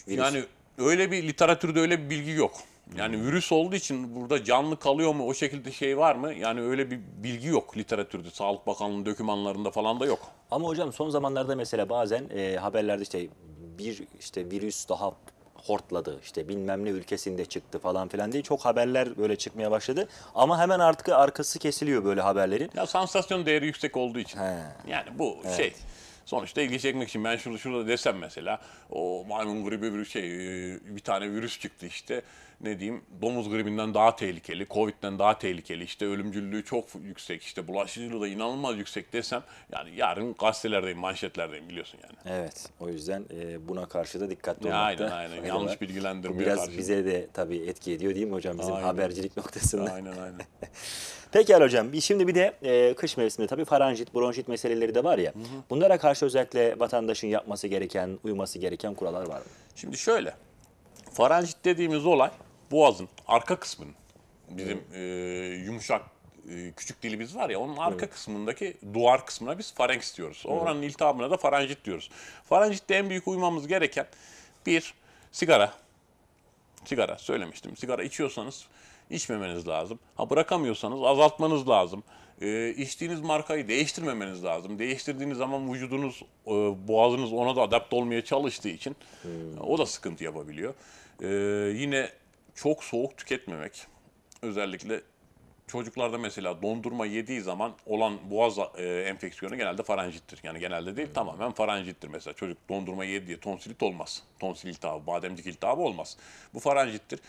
Virüs. Yani öyle bir literatürde öyle bir bilgi yok. Yani virüs olduğu için burada canlı kalıyor mu o şekilde şey var mı? Yani öyle bir bilgi yok literatürde. Sağlık Bakanlığı'nın dokümanlarında falan da yok. Ama hocam son zamanlarda mesela bazen e, haberlerde işte bir işte virüs daha hortladı işte bilmem ne ülkesinde çıktı falan filan diye çok haberler böyle çıkmaya başladı. Ama hemen artık arkası kesiliyor böyle haberlerin. Ya sansasyon değeri yüksek olduğu için. He. Yani bu Evet. şey sonuçta ilgi çekmek için ben şurada şurada desem mesela o maymun gribi bir şey e, bir tane virüs çıktı işte ne diyeyim domuz gribinden daha tehlikeli, Covid'den daha tehlikeli, işte ölümcüllüğü çok yüksek, işte bulaşıcılığı da inanılmaz yüksek desem yani yarın gazetelerdeyim, manşetlerdeyim biliyorsun yani. Evet o yüzden e, buna karşı da dikkatli olmak. Aynen aynen yanlış var. bilgilendirmeye Bu biraz bize de tabii etki ediyor değil mi hocam bizim aynen. habercilik noktasında. Aynen aynen. <laughs> Peki hocam şimdi bir de e, kış mevsiminde tabii faranjit, bronşit meseleleri de var ya. Hı hı. Bunlara karşı özellikle vatandaşın yapması gereken, uyması gereken kurallar var mı? Şimdi şöyle Farenjit dediğimiz olay boğazın arka kısmının bizim e, yumuşak e, küçük dilimiz var ya onun arka evet. kısmındaki duvar kısmına biz farenks diyoruz. O oranın iltihabına da farenjit diyoruz. Farenjitte en büyük uymamız gereken bir sigara. Sigara söylemiştim. Sigara içiyorsanız içmemeniz lazım. Ha bırakamıyorsanız azaltmanız lazım. E, içtiğiniz markayı değiştirmemeniz lazım. Değiştirdiğiniz zaman vücudunuz, e, boğazınız ona da adapte olmaya çalıştığı için hmm. o da sıkıntı yapabiliyor. Ee, yine çok soğuk tüketmemek. Özellikle çocuklarda mesela dondurma yediği zaman olan boğaz e, enfeksiyonu genelde faranjittir. Yani genelde değil tamamen faranjittir mesela. Çocuk dondurma yedi diye tonsilit olmaz. Tonsil iltihabı, bademcik iltihabı olmaz. Bu faranjittir.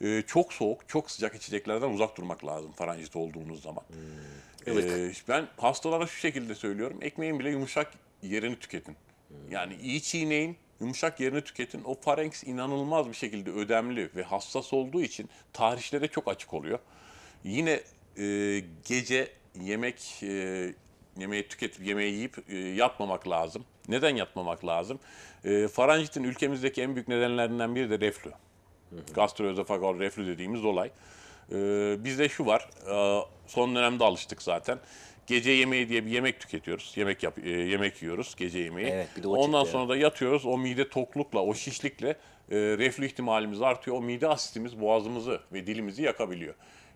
E, çok soğuk, çok sıcak içeceklerden uzak durmak lazım faranjit olduğunuz zaman. Hmm. Ee, evet. E, ben hastalara şu şekilde söylüyorum. Ekmeğin bile yumuşak yerini tüketin. Hmm. Yani iyi çiğneyin, yumuşak yerini tüketin. O farenks inanılmaz bir şekilde ödemli ve hassas olduğu için tarihlere çok açık oluyor. Yine e, gece yemek e, yemeği tüketip yemeği yiyip e, yatmamak lazım. Neden yatmamak lazım? E, faranjitin ülkemizdeki en büyük nedenlerinden biri de reflü. Gastroözofagal reflü dediğimiz olay. E, bizde şu var, e, son dönemde alıştık zaten. Gece yemeği diye bir yemek tüketiyoruz. Yemek yap, e, yemek yiyoruz gece yemeği. Evet, bir de o Ondan çıktı, sonra da yatıyoruz. O mide toklukla, o şişlikle e, reflü ihtimalimiz artıyor. O mide asitimiz boğazımızı ve dilimizi yakabiliyor.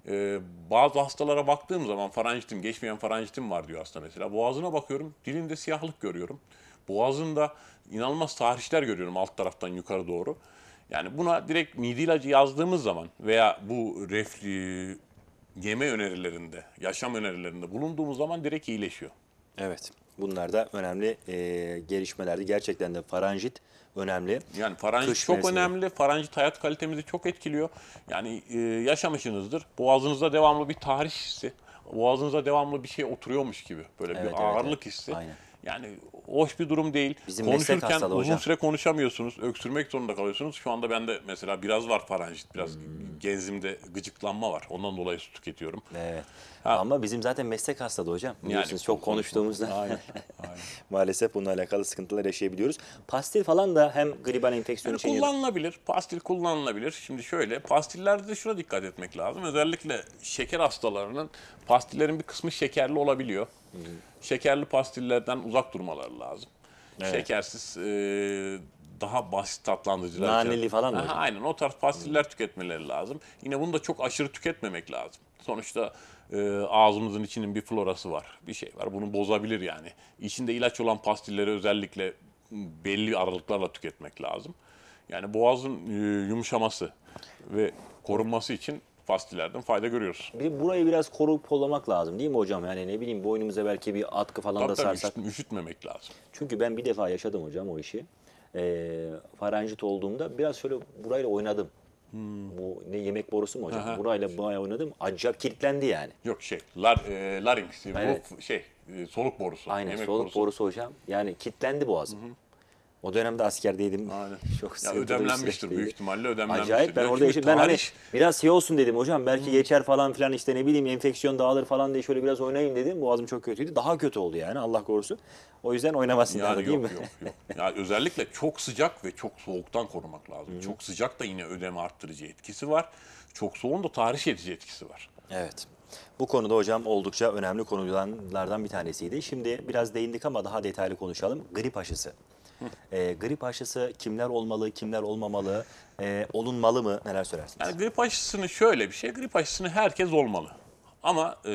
E, bazı hastalara baktığım zaman faranjitim, geçmeyen faranjitim var diyor hasta mesela. Boğazına bakıyorum, dilinde siyahlık görüyorum. Boğazında inanılmaz tahrişler görüyorum alt taraftan yukarı doğru. Yani buna direkt mide ilacı yazdığımız zaman veya bu reflü yeme önerilerinde, yaşam önerilerinde bulunduğumuz zaman direkt iyileşiyor. Evet. Bunlar da önemli e, gelişmelerdi. Gerçekten de faranjit önemli. Yani faranjit çok önemli. Faranjit hayat kalitemizi çok etkiliyor. Yani e, yaşamışsınızdır. Boğazınızda devamlı bir tarih hissi. Boğazınıza devamlı bir şey oturuyormuş gibi. Böyle evet, bir evet, ağırlık evet. hissi. Aynen yani hoş bir durum değil. Bizim Konuşurken uzun hocam. süre konuşamıyorsunuz. Öksürmek zorunda kalıyorsunuz. Şu anda bende mesela biraz var faranjit. Biraz hmm. genzimde gıcıklanma var. Ondan dolayı su tüketiyorum. Evet. Ha. Ama bizim zaten meslek hastalığı hocam. Biliyorsunuz yani, çok konuştuğumuzda aynen, aynen. <laughs> maalesef bununla alakalı sıkıntılar yaşayabiliyoruz. Pastil falan da hem gribal enfeksiyonu yani Kullanılabilir. Pastil kullanılabilir. Şimdi şöyle pastillerde de şuna dikkat etmek lazım. Özellikle şeker hastalarının pastillerin bir kısmı şekerli olabiliyor. Şekerli pastillerden uzak durmaları lazım. Evet. Şekersiz e, daha basit tatlandırıcılar. Naneli falan mı? Aha, aynen o tarz pastiller hmm. tüketmeleri lazım. Yine bunu da çok aşırı tüketmemek lazım. Sonuçta e, ağzımızın içinin bir florası var, bir şey var. Bunu bozabilir yani. İçinde ilaç olan pastilleri özellikle belli aralıklarla tüketmek lazım. Yani boğazın e, yumuşaması ve korunması için fastilerden fayda görüyoruz. Bir burayı biraz koruyup kollamak lazım değil mi hocam? Yani ne bileyim boynumuza belki bir atkı falan Tabii da tabii, sarsak. Üşüt, üşütmemek lazım. Çünkü ben bir defa yaşadım hocam o işi. Ee, faranjit olduğumda biraz şöyle burayla oynadım. Hmm. Bu ne yemek borusu mu hocam? Aha. Burayla bayağı oynadım. Acayip kilitlendi yani. Yok şey, lar, e, larynx, evet. bu, şey, e, soluk borusu. Aynen yemek soluk borusu. borusu hocam. Yani kilitlendi boğazım. Hı hı. O dönemde askerdeydim. Aynen. <laughs> Çok ya ödemlenmiştir şey. büyük ihtimalle ödemlenmiştir. Acayip ben orada yaşadım. Ben hani biraz şey olsun dedim hocam belki hmm. geçer falan filan işte ne bileyim enfeksiyon dağılır falan diye şöyle biraz oynayayım dedim. Boğazım çok kötüydü. Daha kötü oldu yani Allah korusun. O yüzden oynamasın yani yok, değil mi? Yok yok yani özellikle çok sıcak ve çok soğuktan korumak lazım. Hmm. Çok sıcak da yine ödem arttırıcı etkisi var. Çok soğuğun da tahriş edici etkisi var. Evet. Bu konuda hocam oldukça önemli konulardan bir tanesiydi. Şimdi biraz değindik ama daha detaylı konuşalım. Grip aşısı. E, grip aşısı kimler olmalı, kimler olmamalı, e, olunmalı mı neler söylersiniz? Yani grip aşısını şöyle bir şey, grip aşısını herkes olmalı. Ama e,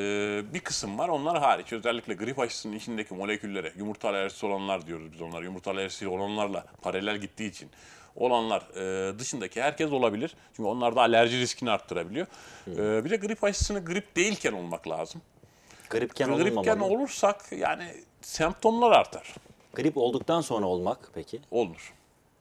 bir kısım var onlar hariç. Özellikle grip aşısının içindeki moleküllere, yumurta alerjisi olanlar diyoruz biz onlar. Yumurta alerjisi olanlarla paralel gittiği için olanlar e, dışındaki herkes olabilir. Çünkü onlar da alerji riskini arttırabiliyor. Hmm. E, bir de grip aşısını grip değilken olmak lazım. Gripken, Gripken olursak yani semptomlar artar. Grip olduktan sonra olmak peki? Olur.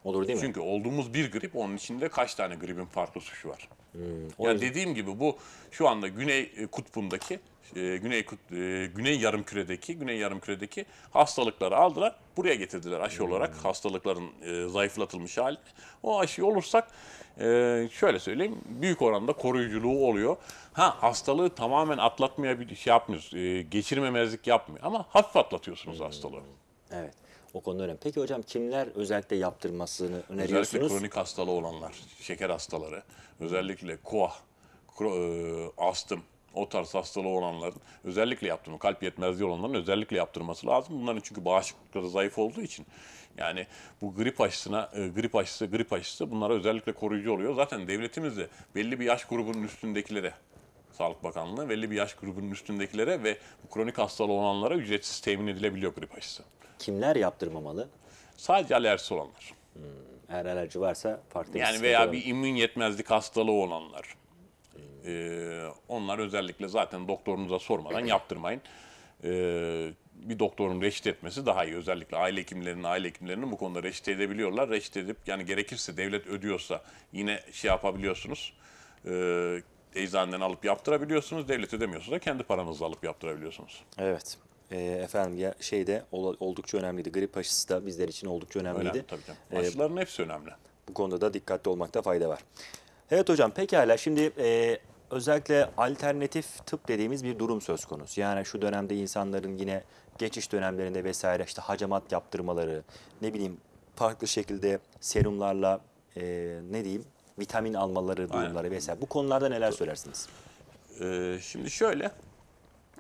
Olur değil mi? Çünkü olduğumuz bir grip onun içinde kaç tane gripin farklı suçu var. Hmm, ya dediğim gibi bu şu anda güney e, kutbundaki e, güney kut, e, güney yarımküredeki güney yarımküredeki hastalıkları aldılar. Buraya getirdiler aşı hmm. olarak hastalıkların e, zayıflatılmış hali. O aşı olursak şöyle söyleyeyim büyük oranda koruyuculuğu oluyor. Ha hastalığı tamamen atlatmaya bir şey yapmıyoruz. geçirmemezlik yapmıyor ama hafif atlatıyorsunuz hmm. hastalığı. Evet. O konuda önemli. Peki hocam kimler özellikle yaptırmasını öneriyorsunuz? Özellikle kronik hastalığı olanlar, şeker hastaları, özellikle koa, e, astım, o tarz hastalığı olanların özellikle yaptırma, kalp yetmezliği olanların özellikle yaptırması lazım. Bunların çünkü bağışıklıkları zayıf olduğu için yani bu grip aşısına, e, grip aşısı, grip aşısı bunlara özellikle koruyucu oluyor. Zaten devletimiz de belli bir yaş grubunun üstündekilere Sağlık Bakanlığı belli bir yaş grubunun üstündekilere ve kronik hastalığı olanlara ücretsiz temin edilebiliyor grip aşısı. Kimler yaptırmamalı? Sadece alerjisi olanlar. Hmm, eğer alerji varsa farklı Yani veya bir immün yetmezlik hastalığı olanlar. Hmm. Ee, onlar özellikle zaten doktorunuza sormadan <clears throat> yaptırmayın. Ee, bir doktorun reşit etmesi daha iyi. Özellikle aile hekimlerinin aile hekimlerinin bu konuda reşit edebiliyorlar. reşit edip yani gerekirse devlet ödüyorsa yine şey yapabiliyorsunuz. E, eczaneden alıp yaptırabiliyorsunuz. Devlet ödemiyorsa da kendi paranızla alıp yaptırabiliyorsunuz. Evet. Ee, efendim ya şey de oldukça önemliydi. Grip aşısı da bizler için oldukça önemliydi. Önemli, tabii canım. Ee, Aşıların ee, hepsi önemli. Bu konuda da dikkatli olmakta fayda var. Evet hocam pekala şimdi e, özellikle alternatif tıp dediğimiz bir durum söz konusu. Yani şu dönemde insanların yine geçiş dönemlerinde vesaire işte hacamat yaptırmaları, ne bileyim farklı şekilde serumlarla e, ne diyeyim vitamin almaları durumları Aynen. vesaire. Bu konularda neler söylersiniz? Ee, şimdi şöyle,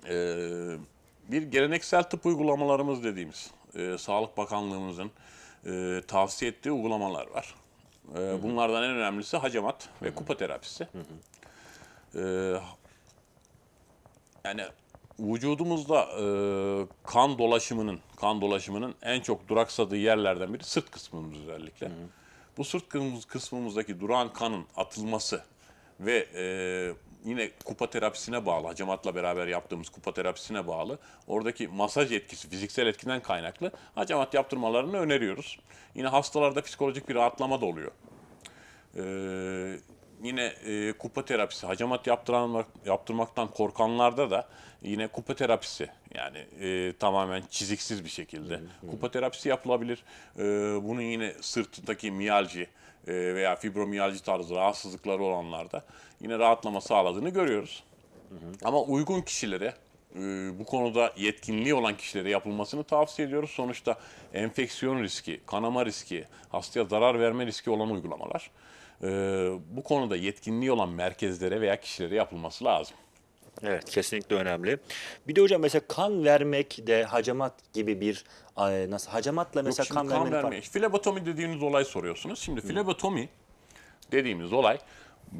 e, bir geleneksel tıp uygulamalarımız dediğimiz e, Sağlık Bakanlığımızın e, tavsiye ettiği uygulamalar var. E, Bunlardan en önemlisi hacamat hı hı. ve kupa terapisi. E, yani vücudumuzda e, kan dolaşımının kan dolaşımının en çok duraksadığı yerlerden biri sırt kısmımız özellikle. Hı hı. Bu sırt kısmımızdaki duran kanın atılması ve e, yine kupa terapisine bağlı, hacamatla beraber yaptığımız kupa terapisine bağlı oradaki masaj etkisi, fiziksel etkiden kaynaklı hacamat yaptırmalarını öneriyoruz. Yine hastalarda psikolojik bir rahatlama da oluyor. E, yine e, kupa terapisi, hacamat yaptıran, yaptırmaktan korkanlarda da yine kupa terapisi yani e, tamamen çiziksiz bir şekilde hı hı. kupa terapisi yapılabilir. E, bunun yine sırtındaki miyalji e, veya fibromiyalji tarzı rahatsızlıkları olanlarda yine rahatlama sağladığını görüyoruz. Hı hı. Ama uygun kişilere e, bu konuda yetkinliği olan kişilere yapılmasını tavsiye ediyoruz. Sonuçta enfeksiyon riski, kanama riski, hastaya zarar verme riski olan uygulamalar e, bu konuda yetkinliği olan merkezlere veya kişilere yapılması lazım. Evet kesinlikle önemli. Bir de hocam mesela kan vermek de hacamat gibi bir e, nasıl hacamatla mesela Yok, kan, kan vermek verme. Filebotomi dediğiniz olay soruyorsunuz. Şimdi filebotomi dediğimiz olay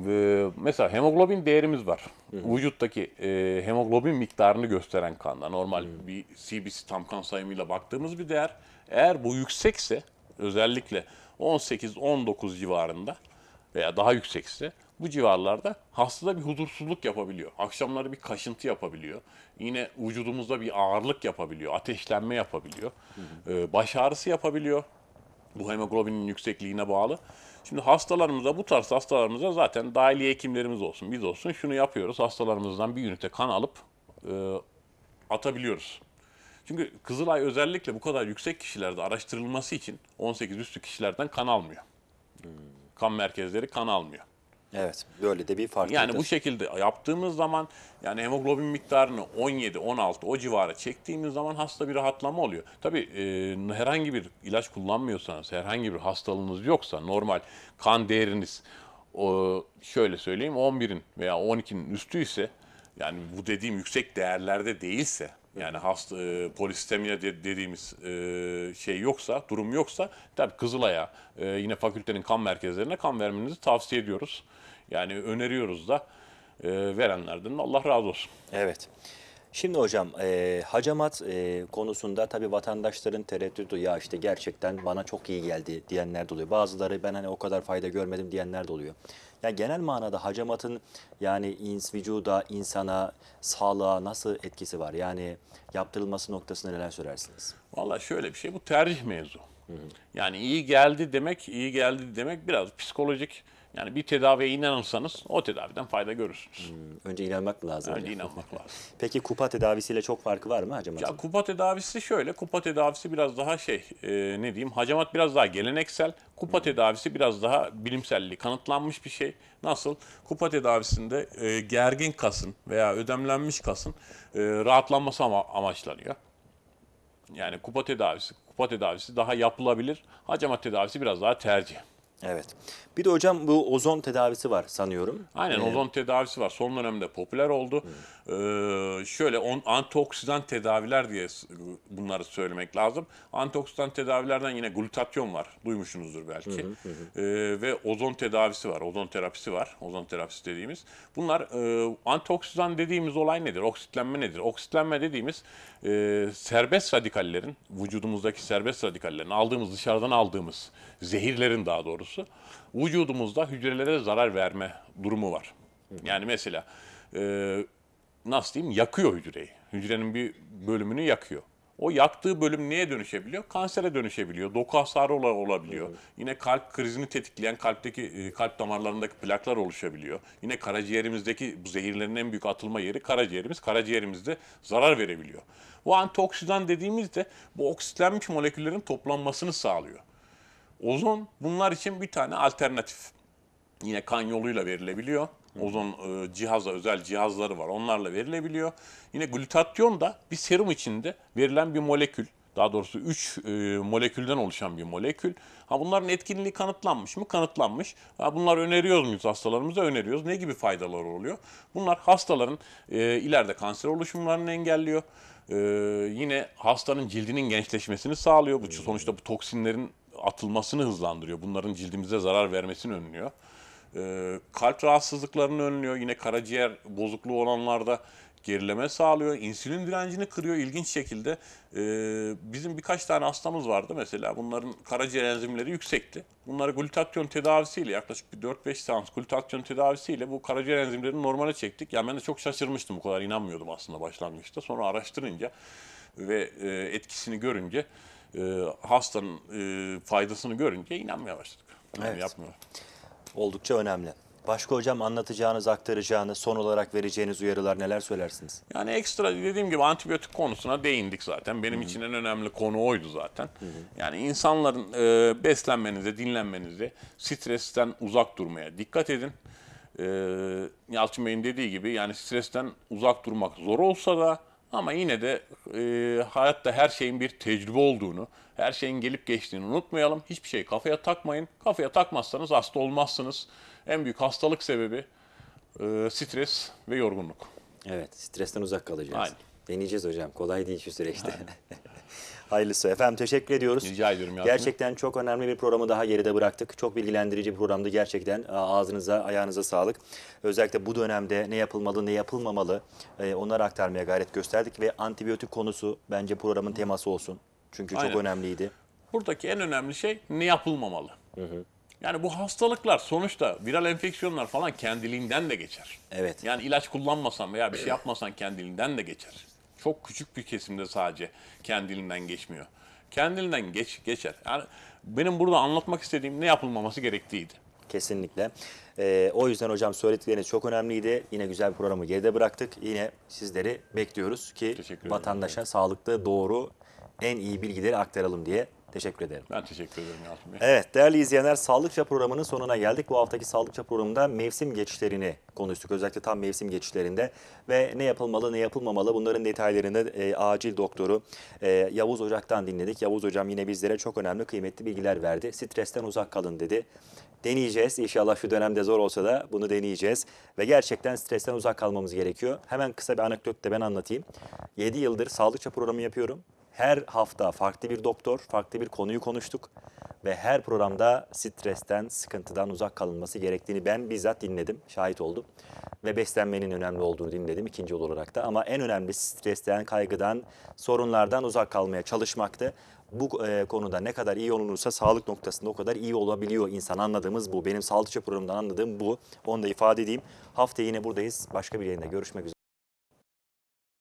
e, mesela hemoglobin değerimiz var. Hı-hı. Vücuttaki e, hemoglobin miktarını gösteren kanda normal hı bir CBC tam kan sayımıyla baktığımız bir değer. Eğer bu yüksekse özellikle 18-19 civarında veya daha yüksekse bu civarlarda hastada bir huzursuzluk yapabiliyor. Akşamları bir kaşıntı yapabiliyor. Yine vücudumuzda bir ağırlık yapabiliyor. Ateşlenme yapabiliyor. Hı ee, hı. Baş ağrısı yapabiliyor. Bu hemoglobinin yüksekliğine bağlı. Şimdi hastalarımıza bu tarz hastalarımıza zaten dahiliye hekimlerimiz olsun biz olsun şunu yapıyoruz. Hastalarımızdan bir ünite kan alıp e, atabiliyoruz. Çünkü Kızılay özellikle bu kadar yüksek kişilerde araştırılması için 18 üstü kişilerden kan almıyor. Hmm kan merkezleri kan almıyor. Evet, böyle de bir fark. Yani bu şekilde yaptığımız zaman yani hemoglobin miktarını 17, 16 o civara çektiğimiz zaman hasta bir rahatlama oluyor. Tabii e, herhangi bir ilaç kullanmıyorsanız, herhangi bir hastalığınız yoksa normal kan değeriniz o, şöyle söyleyeyim 11'in veya 12'nin üstü ise yani bu dediğim yüksek değerlerde değilse yani hasta e, polistemiye de, dediğimiz e, şey yoksa, durum yoksa tabii Kızılay'a e, yine fakültenin kan merkezlerine kan vermenizi tavsiye ediyoruz. Yani öneriyoruz da e, verenlerden Allah razı olsun. Evet. Şimdi hocam e, hacamat e, konusunda tabii vatandaşların tereddütü ya işte gerçekten bana çok iyi geldi diyenler de oluyor. Bazıları ben hani o kadar fayda görmedim diyenler de oluyor. Yani genel manada hacamatın yani ins, vücuda, insana, sağlığa nasıl etkisi var? Yani yaptırılması noktasında neler söylersiniz? Valla şöyle bir şey bu tercih mevzu. Hı hı. Yani iyi geldi demek, iyi geldi demek biraz psikolojik yani bir tedaviye inanırsanız o tedaviden fayda görürsünüz. Hmm, önce inanmak lazım. Önce inanmak lazım. <laughs> Peki kupa tedavisiyle çok farkı var mı hacamat? Ya kupa tedavisi şöyle. Kupa tedavisi biraz daha şey e, ne diyeyim hacamat biraz daha geleneksel. Kupa hmm. tedavisi biraz daha bilimselliği kanıtlanmış bir şey. Nasıl? Kupa tedavisinde e, gergin kasın veya ödemlenmiş kasın e, rahatlanması ama amaçlanıyor. Yani kupa tedavisi, kupa tedavisi daha yapılabilir. Hacamat tedavisi biraz daha tercih. Evet. Bir de hocam bu ozon tedavisi var sanıyorum. Aynen ee, ozon tedavisi var. Son dönemde popüler oldu. Ee, şöyle on, antioksidan tedaviler diye bunları söylemek lazım. Antioksidan tedavilerden yine glutatyon var. Duymuşsunuzdur belki. Hı hı hı. Ee, ve ozon tedavisi var. Ozon terapisi var. Ozon terapisi dediğimiz. Bunlar e, antioksidan dediğimiz olay nedir? Oksitlenme nedir? Oksitlenme dediğimiz e, serbest radikallerin, vücudumuzdaki serbest radikallerin aldığımız dışarıdan aldığımız zehirlerin daha doğrusu konusu vücudumuzda hücrelere zarar verme durumu var. Yani mesela e, nasıl diyeyim yakıyor hücreyi. Hücrenin bir bölümünü yakıyor. O yaktığı bölüm neye dönüşebiliyor? Kansere dönüşebiliyor. Doku hasarı ola, olabiliyor. Evet. Yine kalp krizini tetikleyen kalpteki e, kalp damarlarındaki plaklar oluşabiliyor. Yine karaciğerimizdeki bu zehirlerin en büyük atılma yeri karaciğerimiz. Karaciğerimizde zarar verebiliyor. Bu antioksidan dediğimizde bu oksitlenmiş moleküllerin toplanmasını sağlıyor. Ozon bunlar için bir tane alternatif. Yine kan yoluyla verilebiliyor. Ozon e, cihaza özel cihazları var. Onlarla verilebiliyor. Yine glutatyon da bir serum içinde verilen bir molekül. Daha doğrusu 3 e, molekülden oluşan bir molekül. Ha bunların etkinliği kanıtlanmış mı? Kanıtlanmış. Ha bunlar öneriyoruz muyuz hastalarımıza? Öneriyoruz. Ne gibi faydaları oluyor? Bunlar hastaların e, ileride kanser oluşumlarını engelliyor. E, yine hastanın cildinin gençleşmesini sağlıyor. Bu hmm. sonuçta bu toksinlerin atılmasını hızlandırıyor. Bunların cildimize zarar vermesini önlüyor. Ee, kalp rahatsızlıklarını önlüyor. Yine karaciğer bozukluğu olanlarda gerileme sağlıyor. İnsülin direncini kırıyor ilginç şekilde. Ee, bizim birkaç tane hastamız vardı mesela. Bunların karaciğer enzimleri yüksekti. Bunları glutatyon tedavisiyle yaklaşık bir 4-5 seans glutatyon tedavisiyle bu karaciğer enzimlerini normale çektik. Yani ben de çok şaşırmıştım bu kadar inanmıyordum aslında başlangıçta. Sonra araştırınca ve e, etkisini görünce e, hastanın e, faydasını görünce inanmaya başladık. evet. Yapmıyor. Oldukça önemli. Başka hocam anlatacağınız, aktaracağınız, son olarak vereceğiniz uyarılar neler söylersiniz? Yani ekstra dediğim gibi antibiyotik konusuna değindik zaten. Benim Hı -hı. için en önemli konu oydu zaten. Hı -hı. Yani insanların e, beslenmenize, dinlenmenize, stresten uzak durmaya dikkat edin. E, Yalçın Bey'in dediği gibi yani stresten uzak durmak zor olsa da ama yine de e, hayatta her şeyin bir tecrübe olduğunu, her şeyin gelip geçtiğini unutmayalım. Hiçbir şey kafaya takmayın. Kafaya takmazsanız hasta olmazsınız. En büyük hastalık sebebi e, stres ve yorgunluk. Evet, stresten uzak kalacağız. Aynen. Deneyeceğiz hocam. Kolay değil şu süreçte. <laughs> Hayırlısı. Efendim teşekkür ediyoruz. Rica ediyorum. Yardım. Gerçekten çok önemli bir programı daha geride bıraktık. Çok bilgilendirici bir programdı gerçekten. Ağzınıza, ayağınıza sağlık. Özellikle bu dönemde ne yapılmalı, ne yapılmamalı e, onları aktarmaya gayret gösterdik. Ve antibiyotik konusu bence programın teması olsun. Çünkü çok Aynen. önemliydi. Buradaki en önemli şey ne yapılmamalı. Hı hı. Yani bu hastalıklar sonuçta viral enfeksiyonlar falan kendiliğinden de geçer. Evet. Yani ilaç kullanmasan veya bir şey yapmasan kendiliğinden de geçer. Çok küçük bir kesimde sadece kendiliğinden geçmiyor. Kendiliğinden geç geçer. Yani benim burada anlatmak istediğim ne yapılmaması gerektiğiydi. Kesinlikle. Ee, o yüzden hocam söyledikleriniz çok önemliydi. Yine güzel bir programı geride bıraktık. Yine sizleri bekliyoruz ki vatandaşa sağlıklı, doğru, en iyi bilgileri aktaralım diye Teşekkür ederim. Ben teşekkür ederim Yalçın Bey. Evet değerli izleyenler Sağlıkça programının sonuna geldik. Bu haftaki Sağlıkça programında mevsim geçişlerini konuştuk. Özellikle tam mevsim geçişlerinde ve ne yapılmalı ne yapılmamalı bunların detaylarını e, acil doktoru e, Yavuz Ocak'tan dinledik. Yavuz Hocam yine bizlere çok önemli kıymetli bilgiler verdi. Stresten uzak kalın dedi. Deneyeceğiz. İnşallah şu dönemde zor olsa da bunu deneyeceğiz. Ve gerçekten stresten uzak kalmamız gerekiyor. Hemen kısa bir anekdot da ben anlatayım. 7 yıldır sağlıkça programı yapıyorum. Her hafta farklı bir doktor, farklı bir konuyu konuştuk ve her programda stresten, sıkıntıdan uzak kalınması gerektiğini ben bizzat dinledim, şahit oldum. Ve beslenmenin önemli olduğunu dinledim ikinci yol olarak da. Ama en önemli stresten, kaygıdan, sorunlardan uzak kalmaya çalışmaktı. Bu e, konuda ne kadar iyi olunursa sağlık noktasında o kadar iyi olabiliyor insan anladığımız bu. Benim sağlıkçı programından anladığım bu. Onu da ifade edeyim. Hafta yine buradayız. Başka bir yayında görüşmek üzere.